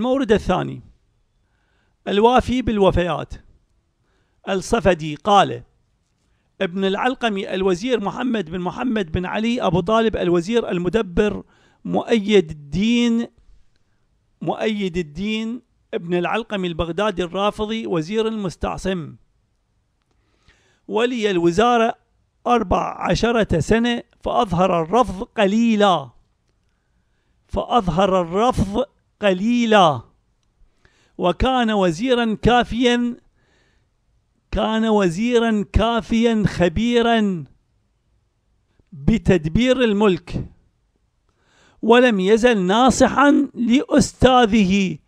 المورد الثاني الوافي بالوفيات الصفدي قال ابن العلقمي الوزير محمد بن محمد بن علي أبو طالب الوزير المدبر مؤيد الدين مؤيد الدين ابن العلقمي البغدادي الرافضي وزير المستعصم ولي الوزارة أربع عشرة سنة فأظهر الرفض قليلا فأظهر الرفض قليلا وكان وزيرا كافيا كان وزيرا كافيا خبيرا بتدبير الملك ولم يزل ناصحا لاستاذه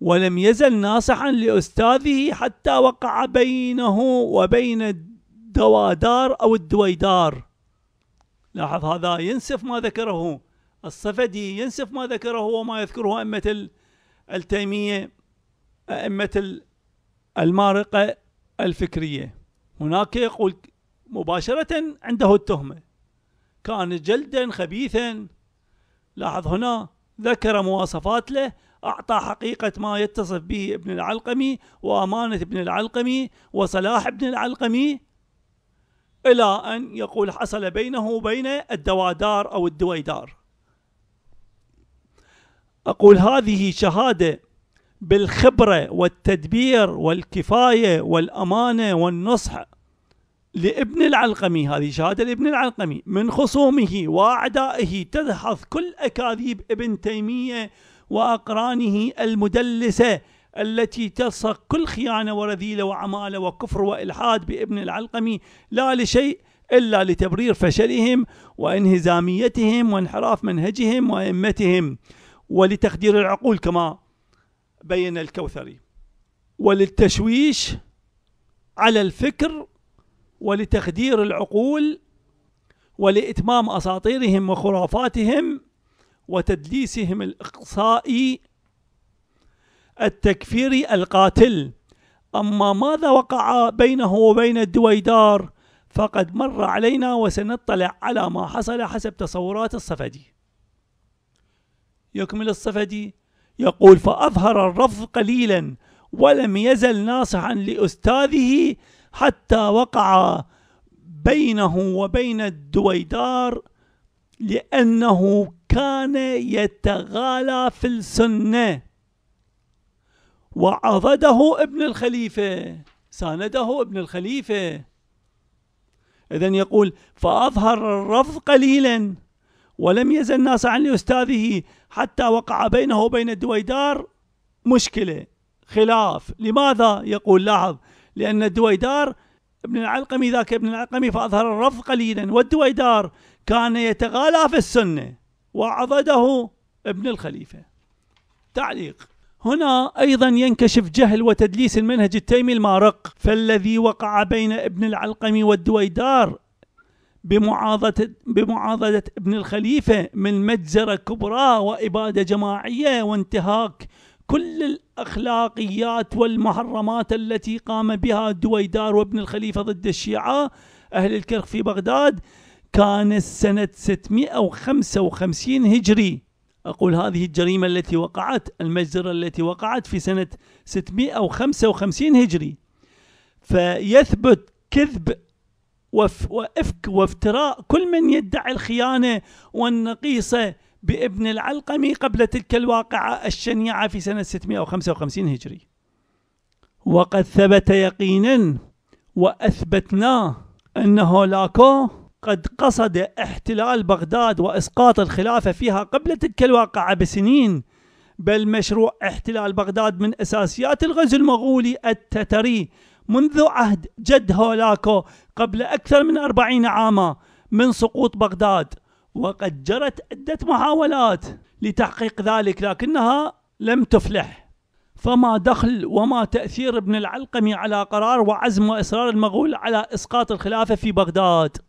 ولم يزل ناصحا لاستاذه حتى وقع بينه وبين الدوادار او الدويدار لاحظ هذا ينسف ما ذكره الصفدي ينسف ما ذكره وما يذكره أئمة التيمية أئمة المارقة الفكرية هناك يقول مباشرة عنده التهمة كان جلدا خبيثا لاحظ هنا ذكر مواصفات له أعطى حقيقة ما يتصف به ابن العلقمي وأمانة ابن العلقمي وصلاح ابن العلقمي إلى أن يقول حصل بينه وبين الدوادار أو الدويدار أقول هذه شهادة بالخبرة والتدبير والكفاية والأمانة والنصح لابن العلقمي هذه شهادة لابن العلقمي من خصومه وأعدائه تدحض كل أكاذيب ابن تيمية وأقرانه المدلسة التي تلصق كل خيانة ورذيلة وعمالة وكفر وإلحاد بابن العلقمي لا لشيء إلا لتبرير فشلهم وانهزاميتهم وانحراف منهجهم وأئمتهم ولتخدير العقول كما بين الكوثري وللتشويش على الفكر ولتخدير العقول ولإتمام أساطيرهم وخرافاتهم وتدليسهم الإقصائي التكفيري القاتل أما ماذا وقع بينه وبين الدويدار فقد مر علينا وسنطلع على ما حصل حسب تصورات الصفدي يكمل الصفدي يقول فأظهر الرفض قليلا ولم يزل ناصحا لأستاذه حتى وقع بينه وبين الدويدار لأنه كان يتغالى في السنة وعضده ابن الخليفة سانده ابن الخليفة إذا يقول فأظهر الرفض قليلا ولم يزل ناصعا لأستاذه حتى وقع بينه وبين الدويدار مشكلة خلاف لماذا يقول لاحظ لأن الدويدار ابن العلقمي ذاك ابن العلقمي فأظهر الرفض قليلا والدويدار كان يتغالى في السنة وعضده ابن الخليفة تعليق هنا أيضا ينكشف جهل وتدليس المنهج التيمي المارق فالذي وقع بين ابن العلقمي والدويدار بمعاضدة, بمعاضدة ابن الخليفة من مجزرة كبرى وإبادة جماعية وانتهاك كل الأخلاقيات والمحرمات التي قام بها دويدار وابن الخليفة ضد الشيعة أهل الكرخ في بغداد كانت سنة 655 هجري أقول هذه الجريمة التي وقعت المجزرة التي وقعت في سنة 655 هجري فيثبت كذب وف وإفك وافتراء كل من يدعي الخيانة والنقيصة بابن العلقمي قبل تلك الواقعة الشنيعة في سنة 655 هجري وقد ثبت يقينا وأثبتناه أن هولاكو قد قصد احتلال بغداد وإسقاط الخلافة فيها قبل تلك الواقعة بسنين بل مشروع احتلال بغداد من أساسيات الغزو المغولي التتري منذ عهد جد هولاكو قبل أكثر من أربعين عاما من سقوط بغداد وقد جرت عدة محاولات لتحقيق ذلك لكنها لم تفلح فما دخل وما تأثير ابن العلقمي على قرار وعزم وإصرار المغول على إسقاط الخلافة في بغداد